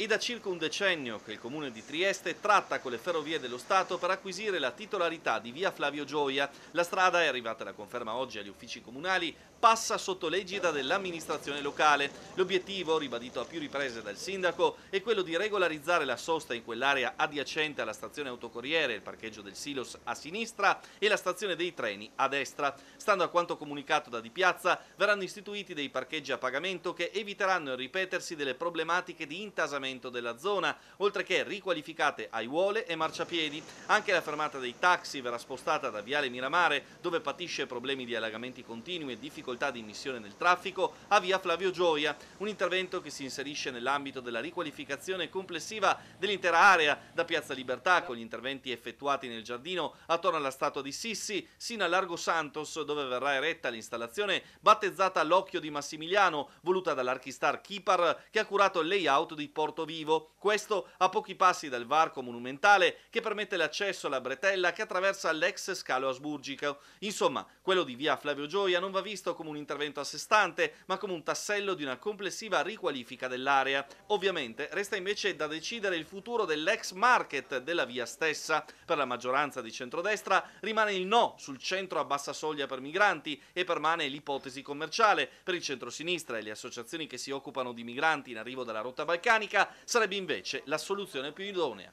È da circa un decennio che il comune di Trieste tratta con le ferrovie dello Stato per acquisire la titolarità di via Flavio Gioia. La strada è arrivata alla conferma oggi agli uffici comunali passa sotto l'egida dell'amministrazione locale. L'obiettivo, ribadito a più riprese dal sindaco, è quello di regolarizzare la sosta in quell'area adiacente alla stazione autocorriere, il parcheggio del Silos a sinistra e la stazione dei treni a destra. Stando a quanto comunicato da Di Piazza, verranno istituiti dei parcheggi a pagamento che eviteranno il ripetersi delle problematiche di intasamento della zona, oltre che riqualificate aiuole e marciapiedi. Anche la fermata dei taxi verrà spostata da Viale Miramare, dove patisce problemi di allagamenti continui e difficoltà difficoltà di immissione nel traffico a via Flavio Gioia, un intervento che si inserisce nell'ambito della riqualificazione complessiva dell'intera area da Piazza Libertà con gli interventi effettuati nel giardino attorno alla statua di Sissi sino a Largo Santos dove verrà eretta l'installazione battezzata L'Occhio di Massimiliano voluta dall'archistar Kipar che ha curato il layout di Porto Vivo. Questo a pochi passi dal varco monumentale che permette l'accesso alla bretella che attraversa l'ex scalo asburgico. Insomma, quello di via Flavio Gioia non va visto come un intervento a sé stante, ma come un tassello di una complessiva riqualifica dell'area. Ovviamente resta invece da decidere il futuro dell'ex market della via stessa. Per la maggioranza di centrodestra rimane il no sul centro a bassa soglia per migranti e permane l'ipotesi commerciale. Per il centro-sinistra e le associazioni che si occupano di migranti in arrivo dalla rotta balcanica sarebbe invece la soluzione più idonea.